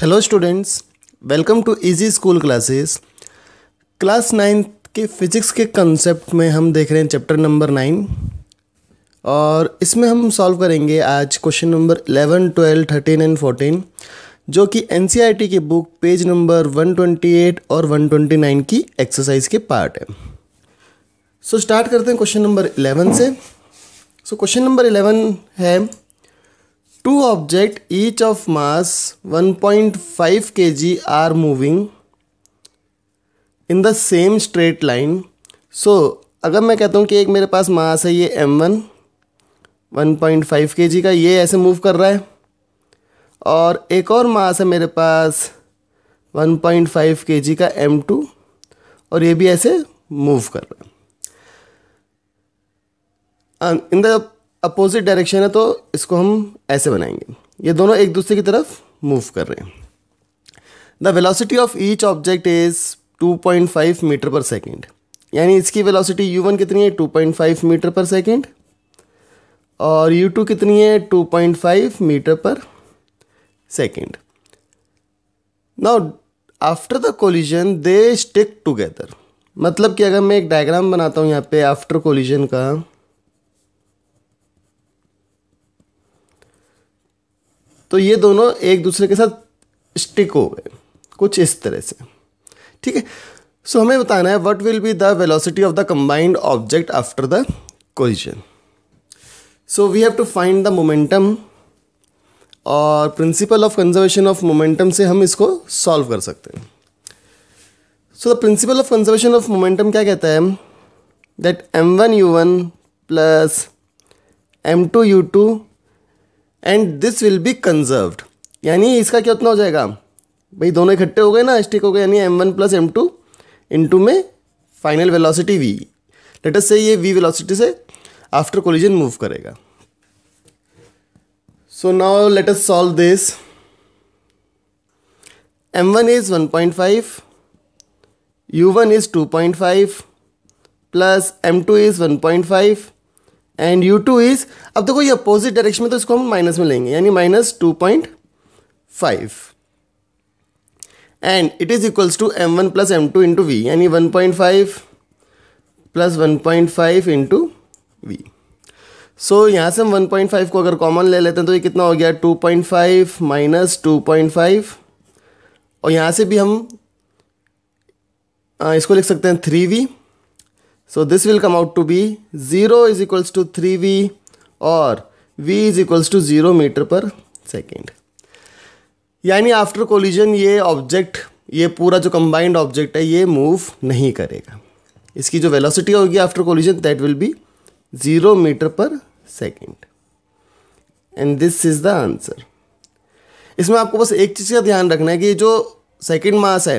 Hello students welcome to easy school classes class ninth के physics के concept में हम देख रहे हैं चैप्टर नंबर नाइन और इसमें हम सॉल्व करेंगे आज question number eleven twelve thirteen and fourteen जो कि एन e की book page number one twenty eight और वन ट्वेंटी नाइन की एक्सरसाइज के पार्ट है सो so, स्टार्ट करते हैं क्वेश्चन नंबर एलेवन से सो क्वेश्चन नंबर एलेवन है two object each of mass 1.5 point five K G are moving in the same straight line so अगर मैं कहता हूँ कि एक मेरे पास मास है ये M one one point five K G का ये ऐसे मूव कर रहा है और एक और मास है मेरे पास one point five K G का एम टू और ये भी ऐसे मूव कर रहा है इन द अपोजिट डायरेक्शन है तो इसको हम ऐसे बनाएंगे ये दोनों एक दूसरे की तरफ मूव कर रहे हैं the velocity of each object is 2.5 metre per second यानी इसकी वेलोसिटी u1 कितनी है 2.5 मीटर पर सेकेंड और u2 कितनी है 2.5 metre per second now after the collision they stick together मतलब कि अगर मैं एक डायग्राम बनाता हूँ यहाँ पे आफ्टर कोलिजन का तो ये दोनों एक दूसरे के साथ स्टिक हो गए कुछ इस तरह से ठीक है सो हमें बताना है what will be the velocity of the combined object after the collision so we have to find the momentum और principle of conservation of momentum से हम इसको सॉल्व कर सकते हैं so the principle of conservation of momentum क्या कहता है that M one you one plus M two you two and this will be conserved यानी इसका क्या उतना हो जाएगा भाई दोनों इकट्ठे हो गए ना स्टिक हो गए यानी M one plus M two into में फाइनल वेलोसिटी वी लेटस से ये वी वेलोसिटी से आफ्टर कोलिजन मूव करेगा so now let's solve this M one is one point five U one is two point five plus M two is one point five and U two is अब देखो ये opposite direction में तो इसको हम minus में लेंगे यानी minus two point five and it is equals to M one plus M two into V यानी one point five plus one point five into V so यहाँ से हम वन पॉइंट फाइव को अगर कॉमन ले लेते हैं तो ये कितना हो गया two point five minus two point five और यहाँ से भी हम इसको लिख सकते हैं three v So this will come out to be 0 is equals to 3v or v is equals to 0 meter per second. यानी आफ्टर कोलिजन ये ऑब्जेक्ट ये पूरा जो कंबाइंड ऑब्जेक्ट है ये मूव नहीं करेगा इसकी जो वेलोसिटी होगी after collision that will be zero metre per second and this is the answer इसमें आपको बस एक चीज़ का ध्यान रखना है कि जो सेकंड मास है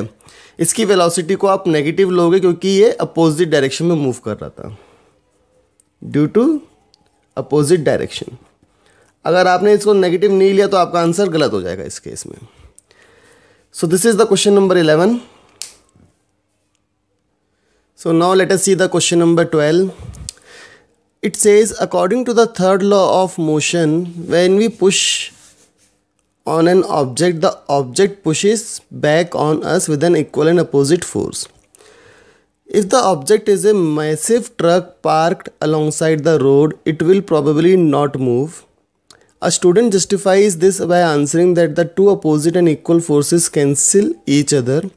इसकी वेलोसिटी को आप नेगेटिव लोगे क्योंकि ये अपोजिट डायरेक्शन में मूव कर रहा था ड्यू टू अपोजिट डायरेक्शन अगर आपने इसको नेगेटिव नहीं लिया तो आपका आंसर गलत हो जाएगा इस केस में so this is the question number eleven so now let us see the question number twelve it says according to the third law of motion when we push on an object the object pushes back on us with an equal and opposite force if the object is a massive truck parked alongside the road it will probably not move a student justifies this by answering that the two opposite and equal forces cancel each other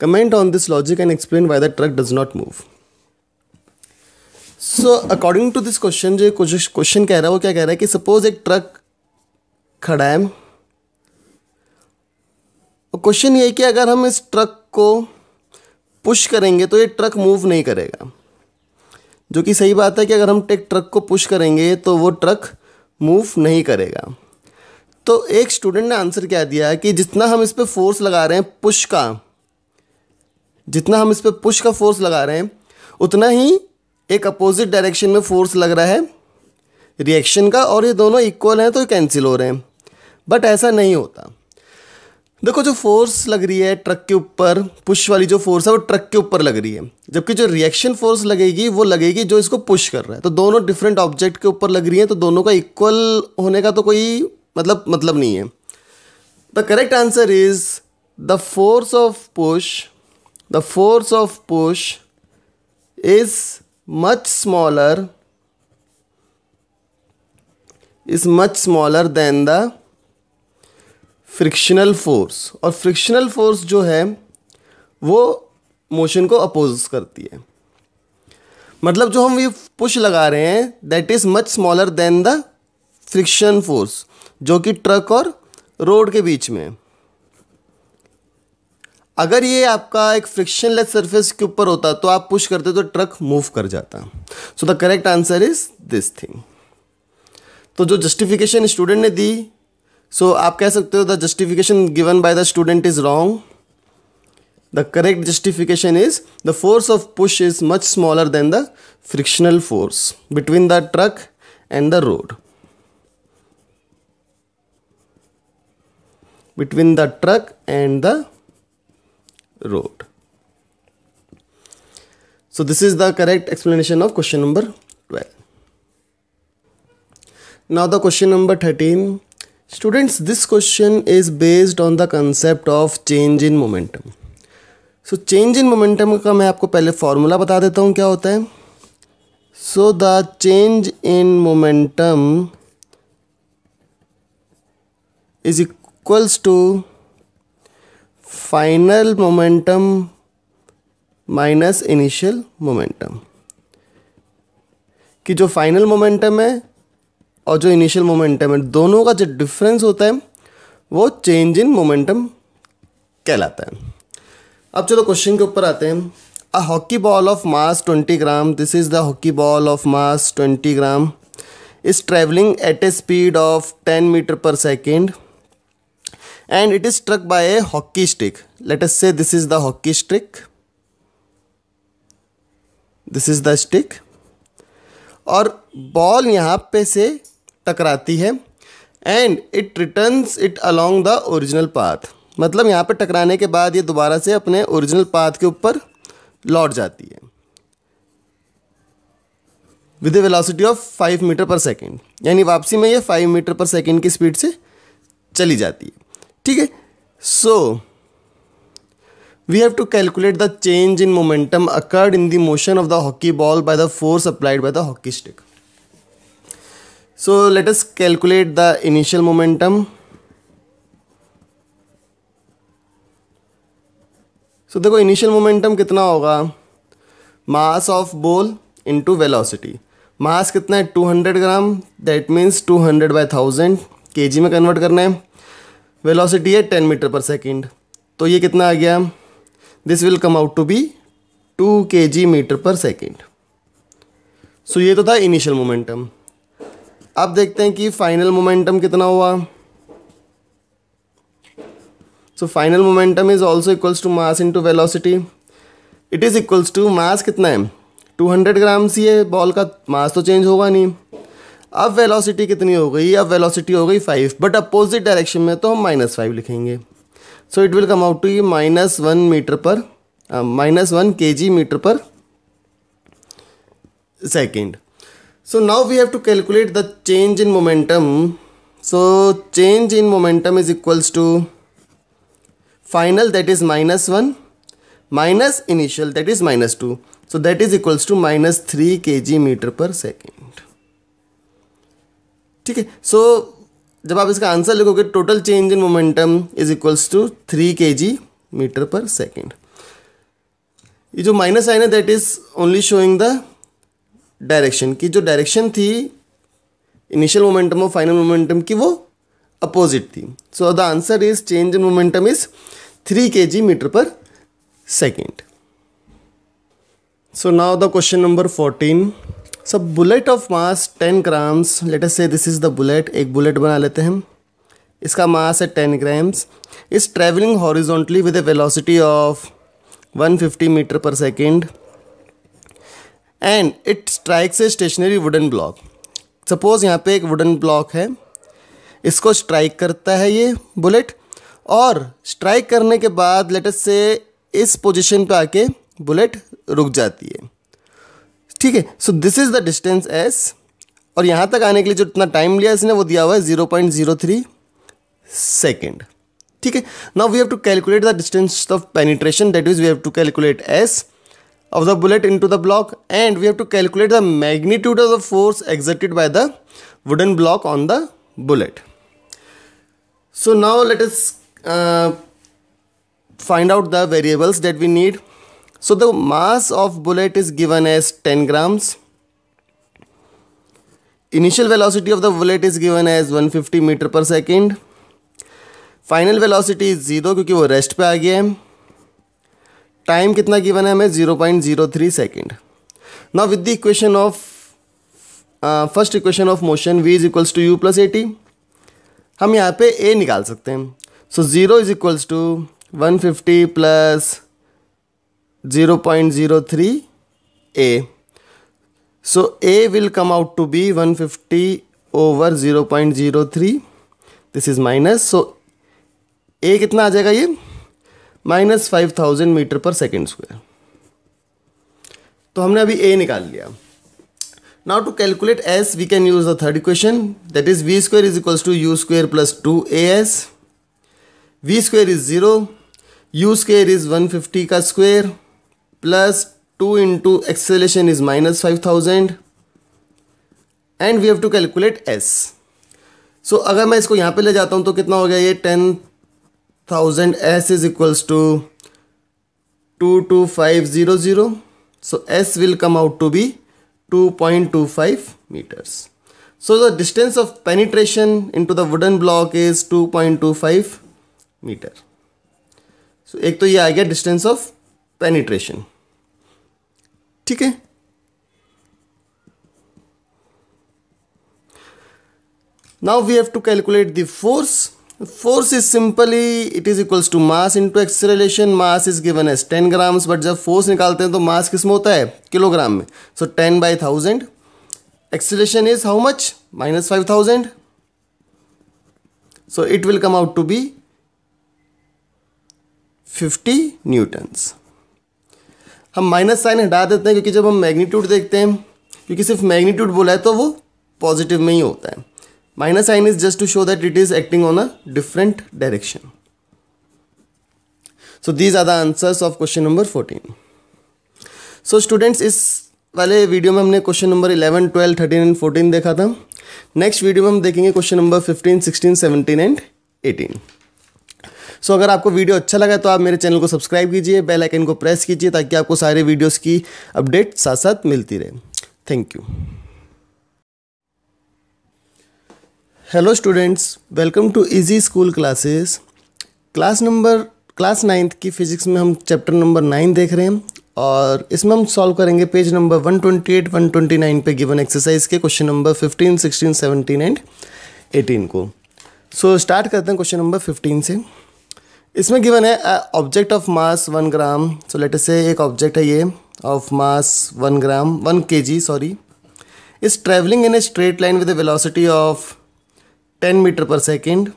comment on this logic and explain why the truck does not move so according to this question जो question कह रहा है वो क्या कह रहा है कि सपोज एक ट्रक खड़ा है क्वेश्चन ये कि अगर हम इस ट्रक को पुश करेंगे तो ये ट्रक मूव नहीं करेगा जो कि सही बात है कि अगर हम टेक ट्रक को पुश करेंगे तो वो ट्रक मूव नहीं करेगा तो एक स्टूडेंट ने आंसर क्या दिया है कि जितना हम इस पर फोर्स लगा रहे हैं पुश का जितना हम इस पर पुश का फोर्स लगा रहे हैं उतना ही एक अपोजिट डायरेक्शन में फोर्स लग रहा है रिएक्शन का और ये दोनों इक्वल हैं तो कैंसिल हो रहे हैं बट ऐसा नहीं होता देखो जो फोर्स लग रही है ट्रक के ऊपर पुश वाली जो फोर्स है वो ट्रक के ऊपर लग रही है जबकि जो रिएक्शन फोर्स लगेगी वो लगेगी जो इसको पुश कर रहा है तो दोनों डिफरेंट ऑब्जेक्ट के ऊपर लग रही है तो दोनों का इक्वल होने का तो कोई मतलब मतलब नहीं है the correct answer is the force of push the force of push is much smaller is much smaller than the frictional force और फ्रिक्शनल फोर्स जो है वो मोशन को अपोज करती है मतलब जो हम ये पुश लगा रहे हैं that is much smaller than the friction force जो कि ट्रक और रोड के बीच में अगर ये आपका एक फ्रिक्शनलेस सरफेस के ऊपर होता तो आप पुश करते तो ट्रक मूव कर जाता so the correct answer is this thing तो जो जस्टिफिकेशन स्टूडेंट ने दी सो so, आप कह सकते हो the justification given by the student is wrong the correct justification is the force of push is much smaller than the frictional force between the truck and the road between the truck and the road. So this is the correct explanation of question number 12. Now the question number 13. Students this question is based on the concept of change in momentum so change in momentum का मैं आपको पहले formula बता देता हूँ क्या होता है so the change in momentum is equals to final momentum minus initial momentum कि जो फाइनल मोमेंटम है और जो इनिशियल मोमेंटम है दोनों का जो डिफरेंस होता है वो चेंज इन मोमेंटम कहलाता है अब चलो क्वेश्चन के ऊपर आते हैं a hockey ball of mass twenty gram this is the hockey ball of mass twenty gram is travelling at a speed of ten metre per second and it is struck by a hockey stick let us say this is the hockey stick this is the stick और ball यहाँ पे से टकराती है and it returns it along the original path मतलब यहाँ पे टकराने के बाद ये दोबारा से अपने ओरिजिनल पाथ के ऊपर लौट जाती है with a velocity of five metre per second यानी वापसी में ये फाइव मीटर पर सेकेंड की स्पीड से चली जाती है ठीक है so we have to calculate the change in momentum occurred in the motion of the hockey ball by the force applied by the hockey stick So let us calculate the initial momentum. So देखो initial momentum कितना होगा mass of ball into velocity mass कितना है 200 gram that means two hundred by thousand के में convert करना है velocity है टेन मीटर पर सेकेंड तो ये कितना आ गया this will come out to be two k ji metre per second सो ये तो था इनिशियल मोमेंटम अब देखते हैं कि फाइनल मोमेंटम कितना हुआ so final momentum is also equals to mass into velocity it is equals to mass कितना है 200 ग्राम सी है बॉल का मास तो चेंज होगा नहीं अब वेलोसिटी कितनी हो गई अब वेलोसिटी हो गई फाइव बट अपोजिट डायरेक्शन में तो हम माइनस फाइव लिखेंगे so it will come out to ये minus one metre per minus one k ji metre per second so now we have to calculate the change in momentum so change in momentum is equals to final that is minus 1 minus initial that is minus 2 so that is equals to minus 3 kg meter per second ठीक है सो जब आप इसका answer लिखोगे total change in momentum is equals to three k ji metre per second ये जो minus sign है that is only showing the direction की जो डायरेक्शन थी इनिशियल मोमेंटम और फाइनल मोमेंटम की वो अपोजिट थी so the answer is change in momentum is three k ji metre per second so now the question number fourteen so bullet of mass ten grams let us say this is the bullet एक bullet बना लेते हैं इसका mass है ten grams is travelling horizontally with a velocity of fifty metre per second and it strikes a stationary wooden block suppose यहाँ पे एक wooden block है इसको स्ट्राइक करता है ये बुलेट और स्ट्राइक करने के बाद लेटस से इस पोजिशन पर आके बुलेट रुक जाती है ठीक है so this is the distance s और यहाँ तक आने के लिए जो इतना टाइम लिया इसने वो दिया हुआ है zero point zero three second ठीक है now we have to calculate the distance of penetration that is we have to calculate s of the bullet into the block and we have to calculate the magnitude of the force exerted by the wooden block on the bullet. So now let us uh, find out the variables that we need. So the mass of bullet is given as 10 grams. Initial velocity of the bullet is given as 150 meter per second. Final velocity is zero वो rest पे आ rest. है time कितना given है हमें zero point zero three second ना with the equation of first equation of motion v is equals to you plus A t हम यहाँ पे ए निकाल सकते हैं so zero is equals to one fifty plus zero point zero three a so a will come out to be one fifty over zero point zero three this is minus so a कितना आ जाएगा ये minus five thousand metre per second square तो हमने अभी a निकाल लिया now to calculate s we can use the third equation that is v square is equals to u square plus two A S v square is zero u square is one fifty का square plus two into acceleration is minus five thousand and we have to calculate S so अगर मैं इसको यहाँ पे ले जाता हूँ तो कितना हो गया ये ten 1000 s is equals to 22500 so s will come out to be 2.25 meters so the distance of penetration into the wooden block is 2.25 meter so एक तो ये आ गया distance of penetration ठीक है now we have to calculate the force force is simply it is equals to mass into acceleration mass is given as 10 grams but जब force निकालते हैं तो mass किस में होता है किलोग्राम में so 10 by 1000 acceleration is how much minus 5000 so it will come out to be 50 newtons हम माइनस साइन हटा देते हैं क्योंकि जब हम मैग्नीट्यूड देखते हैं क्योंकि सिर्फ मैग्नीट्यूड बोला है तो वो पॉजिटिव में ही होता है minus sign is just to show that it is acting on a different direction so these are the answers of question number 14 so students is वाले वीडियो में हमने क्वेश्चन नंबर 11, 12, 13 एंड 14 देखा था नेक्स्ट वीडियो में हम देखेंगे question number 15, 16, 17 and 18 so so, अगर आपको वीडियो अच्छा लगा तो आप मेरे चैनल को सब्सक्राइब कीजिए बेल आइकन को प्रेस कीजिए ताकि आपको सारे वीडियोस की अपडेट साथ साथ मिलती रहे thank you hello students welcome to easy school classes class number class ninth की फ़िज़िक्स में हम चैप्टर नंबर नाइन देख रहे हैं और इसमें हम सॉल्व करेंगे पेज नंबर 128, 129 पे गिवन एक्सरसाइज के क्वेश्चन नंबर 15, 16, 17 एंड 18 को सो so, स्टार्ट करते हैं क्वेश्चन नंबर 15 से इसमें गिवन है object of mass one gram so letter से एक ऑब्जेक्ट है ये of mass one gram one k sorry is travelling in a straight line with velocity of 10 meter per second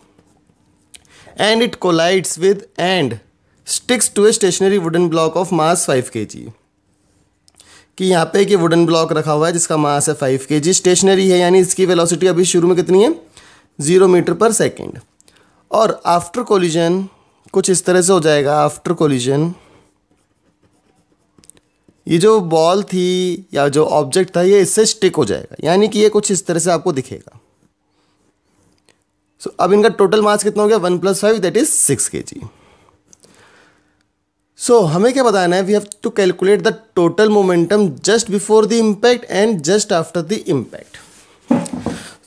and it collides with and sticks to a stationary wooden block of mass 5 kg कि यहाँ पे एक wooden block रखा हुआ है जिसका मास है five K जी stationery है यानी इसकी वेलोसिटी अभी शुरू में कितनी है ज़ीरो मीटर पर सेकंड और आफ्टर कोलिजन कुछ इस तरह से हो जाएगा आफ्टर कोलिजन ये जो बॉल थी या जो ऑब्जेक्ट था ये इससे स्टिक हो जाएगा यानी कि ये कुछ इस तरह से आपको दिखेगा सो अब इनका टोटल मास कितना हो गया one plus five that is six k g so हमें क्या बताना है we have to calculate the total momentum just before the impact and just after the impact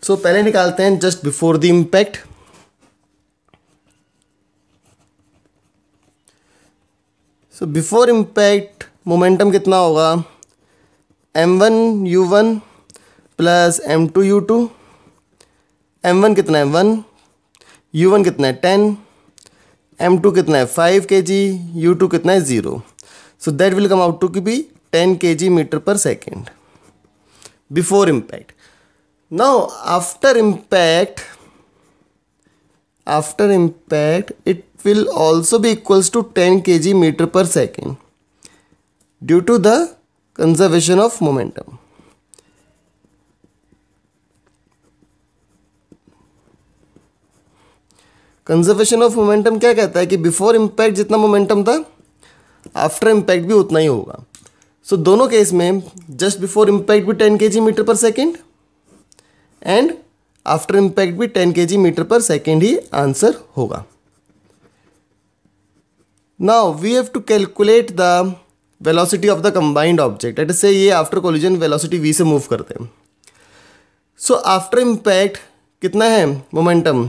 so पहले निकालते हैं just before the impact so before impact momentum कितना होगा m one you one plus M two you two M one कितना है one you one कितना है ten M to कितना है five K ji you two कितना है zero so that will come out to की be ten k ji metre per second before impact now after impact after impact it will also भी equals to ten k ji metre per second due to the conservation of momentum conservation of momentum क्या कहता है कि before impact जितना momentum था after impact भी उतना ही होगा सो so, दोनों केस में जस्ट बिफोर इम्पैक्ट भी ten k ji metre per second and after impact भी टेन के जी मीटर पर सेकेंड ही आंसर होगा now we have to calculate the velocity of the combined object at say ये after collision velocity v से move करते हैं so after impact कितना है momentum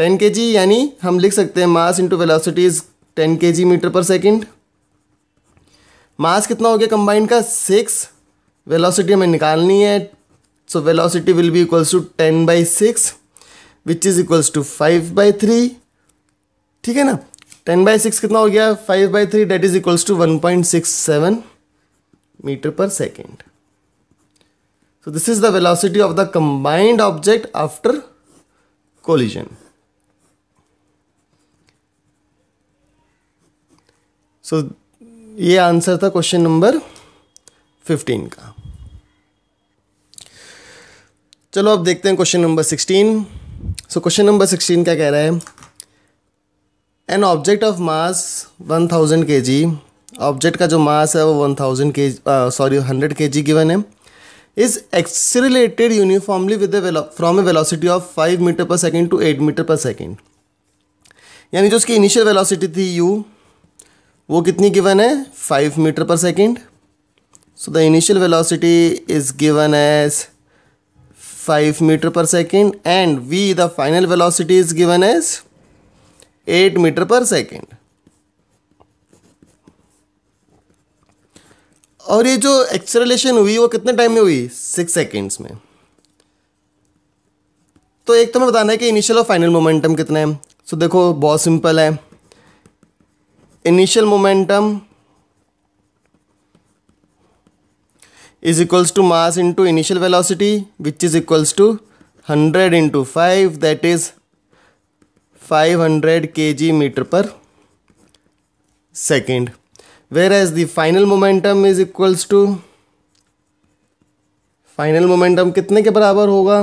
ten k जी यानी हम लिख सकते हैं mass into velocity is ten k ji metre per second mass कितना हो गया कंबाइंड का सिक्स वेलोसिटी हमें निकालनी है so velocity will be equals to ten by six which is equals to five by three ठीक है ना टेन बाई सिक्स कितना हो गया five by three that is equals to one point six seven metre per second so this is the velocity of the combined object after collision so so, ये answer था question number fifteen का चलो अब देखते हैं question number sixteen सो question number sixteen क्या कह रहा है an object of mass one thousand K G object का जो मास है वो one thousand K sorry hundred K G given है is accelerated uniformly with from a velocity of five metre per second to eight metre per second यानी जो उसकी initial velocity थी you वो कितनी गिवन है five metre per second so the initial velocity is given as five metre per second and we the final velocity is given as eight metre per second और ये जो एक्सरेलेशन हुई वो कितने टाइम में हुई सिक्स सेकेंड्स में तो एक तो मैं बताना है कि इनिशियल और फाइनल मोमेंटम कितना है सो so, देखो बहुत सिंपल है initial momentum is equals to mass into initial velocity which is equals to hundred into five that is five hundred K metre per second where as the final momentum is equals to final momentum कितने के बराबर होगा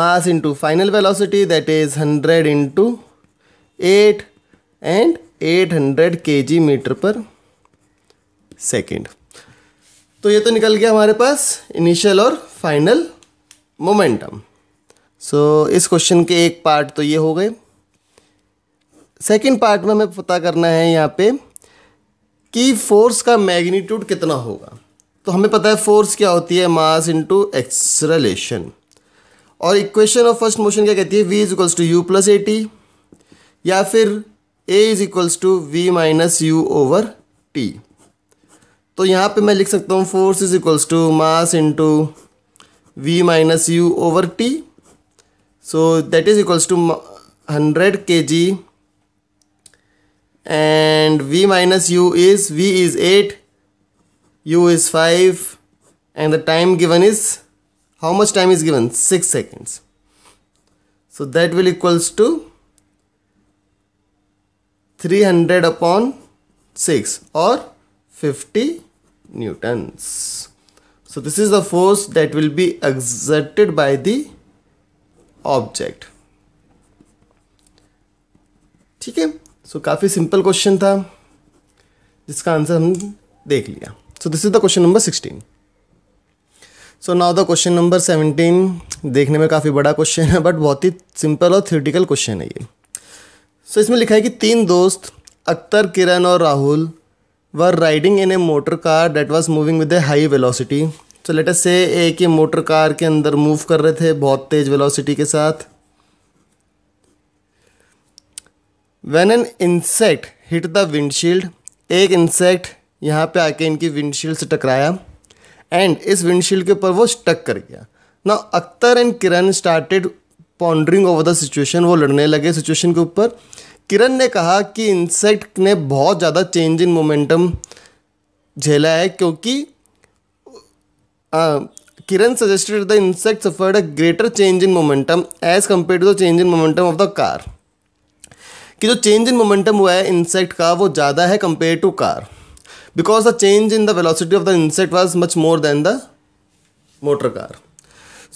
mass into final velocity that is hundred into eight and 800 G metre per second तो ये तो निकल गया हमारे पास इनिशियल और फाइनल मोमेंटम सो so, इस क्वेश्चन के एक पार्ट तो ये हो गए सेकेंड पार्ट में हमें पता करना है यहाँ पे कि फोर्स का मैग्नीट्यूड कितना होगा तो हमें पता है फोर्स क्या होती है मास इंटू एक्सरेलेशन और इक्वेशन ऑफ फर्स्ट मोशन क्या कहती है V is equals to you plus A T या फिर a is equals to v minus u over t. तो यहाँ पे मैं लिख सकता हूँ force is equals to mass v V minus U over T so that is equals to hundred and v minus u is v is 8 u is 5 and the time given is how much time is given 6 seconds so that will equals to three hundred upon six और fifty newtons so this is the force that will be exerted by the object ठीक है सो काफ़ी simple question था जिसका answer हम देख लिया so this is the question number sixteen so now the question number seventeen देखने में काफ़ी बड़ा क्वेश्चन है बट बहुत ही सिंपल और थियोटिकल क्वेश्चन है ये सो इसमें लिखा है कि तीन दोस्त अख्तर किरण और Rahul were riding in a motor car that was moving with a high velocity so letter से एक ही मोटर कार के अंदर मूव कर रहे थे बहुत तेज वेलोसिटी के साथ when an insect hit the windshield एक इंसेक्ट यहाँ पे आके इनकी विंडशील्ड से टकराया एंड इस विंडशील्ड के ऊपर वो स्टक कर गया ना Akhtar and Kiran started pondering over the situation वो लड़ने लगे सिचुएशन के ऊपर किरण ने कहा कि इंसेक्ट ने बहुत ज़्यादा चेंज इन मोमेंटम झेला है क्योंकि Kiran suggested the insect suffered a greater change in momentum as compare to the change in momentum of the car कि जो चेंज इन मोमेंटम हुआ है इंसेक्ट का वो ज़्यादा है compare to car because the change in the velocity of the insect was much more than the motor car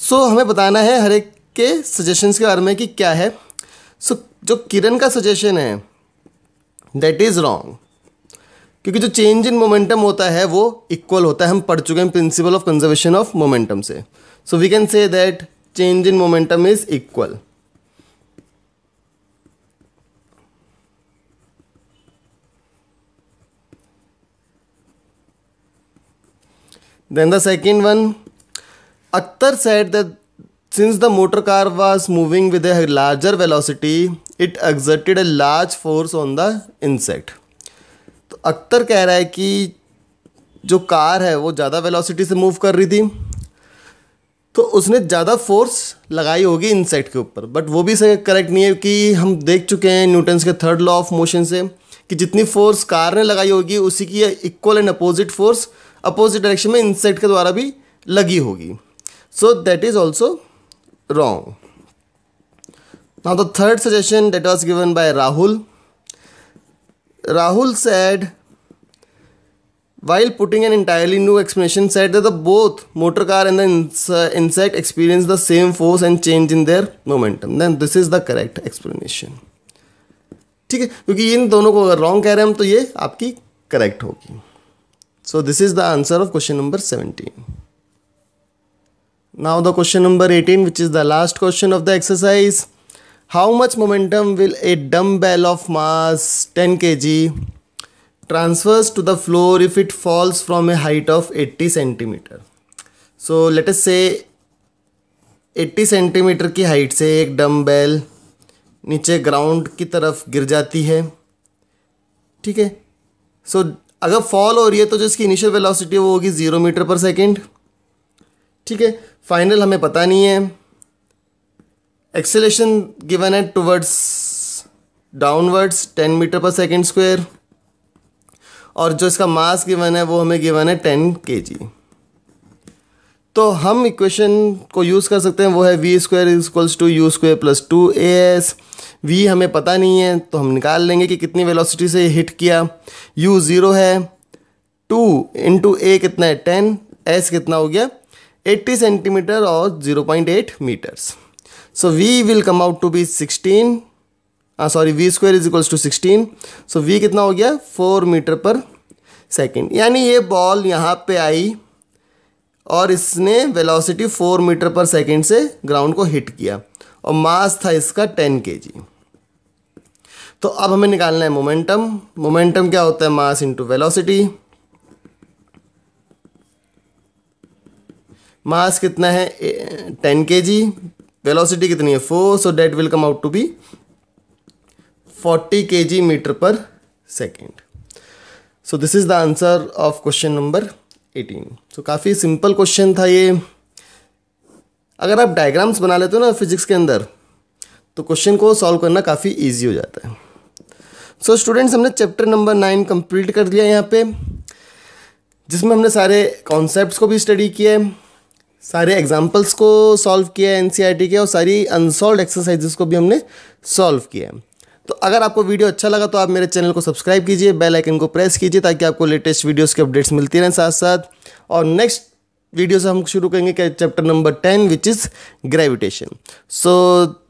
so हमें बताना है हर एक के सजेशंस के बारे में कि क्या है सो so, जो किरण का सजेशन है दैट इज़ रॉन्ग क्योंकि जो चेंज इन मोमेंटम होता है वो इक्वल होता है हम पढ़ चुके हैं principle of conservation of momentum से so we can say that change in momentum is equal then the second one akhtar said that Since the motor car was moving with a larger velocity, it exerted a large force on the insect. तो अख्तर कह रहा है कि जो car है वो ज़्यादा velocity से मूव कर रही थी तो उसने ज़्यादा फोर्स लगाई होगी इंसेक्ट के ऊपर बट वो भी सही करेक्ट नहीं है कि हम देख चुके हैं न्यूटन्स के थर्ड लॉ ऑफ मोशन से कि जितनी फोर्स कार ने लगाई होगी उसी की equal and opposite force opposite direction में इंसेक्ट के द्वारा भी लगी होगी so that is also wrong. Now, the third suggestion that was given by Rahul. Rahul said, while putting an entirely new explanation, said that the both motor car and the ins- insect experience the same force and change in their momentum. Then this is the correct explanation. ठीक है क्योंकि इन दोनों को अगर wrong कह रहे हैं हम तो ये आपकी करेक्ट होगी so this is the answer of question number seventeen Now the question number 18 which is the last question of the exercise. How much momentum will a dumbbell of mass 10 kg transfers to the floor if it falls from a height of 80 centimeter? So let us say 80 centimetre की height से एक dumbbell नीचे ground की तरफ गिर जाती है ठीक है so अगर fall हो रही है तो जो इसकी इनिशियल वेलोसिटी है वो होगी ज़ीरो meter per second ठीक है फाइनल हमें पता नहीं है एक्सेलेशन गिवन है towards downwards ten metre per second square और जो इसका मास गिवन है वो हमें गिवन है टेन के तो हम इक्वेशन को यूज़ कर सकते हैं वो है V square equals to U square plus two A S V हमें पता नहीं है तो हम निकाल लेंगे कि कितनी वेलोसिटी से हिट किया यू ज़ीरो है टू इंटू ए कितना है टेन एस कितना हो गया 80 सेंटीमीटर और 0.8 metres so we will come out to be 16. Ah, sorry, V square is equals to 16. So we कितना हो गया 4 मीटर पर सेकेंड यानी ये बॉल यहाँ पे आई और इसने वेलोसिटी 4 मीटर पर सेकेंड से ग्राउंड को हिट किया और मास था इसका 10 के तो अब हमें निकालना है मोमेंटम मोमेंटम क्या होता है मास इंटू वेलोसिटी मास कितना है टेन के जी वेलोसिटी कितनी है four so that will come out to be forty K ji metre per second so this is the answer of question number eighteen so काफ़ी simple question था ये अगर आप diagrams बना लेते हो ना फिजिक्स के अंदर तो क्वेश्चन को सॉल्व करना काफ़ी ईजी हो जाता है सो so, स्टूडेंट्स हमने चैप्टर नंबर नाइन कंप्लीट कर दिया यहाँ पे जिसमें हमने सारे कॉन्सेप्ट्स को भी स्टडी किया है सारे एग्जाम्पल्स को सॉल्व किया है एन e के और सारी अनसॉल्व एक्सरसाइजेस को भी हमने सॉल्व किया है तो अगर आपको वीडियो अच्छा लगा तो आप मेरे चैनल को सब्सक्राइब कीजिए बेल आइकन को प्रेस कीजिए ताकि आपको लेटेस्ट वीडियोस के अपडेट्स मिलती रहें साथ साथ और नेक्स्ट वीडियो से हम शुरू करेंगे chapter number ten which is gravitation so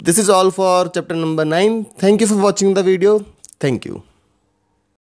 this is all for chapter number nine thank you for watching the video thank you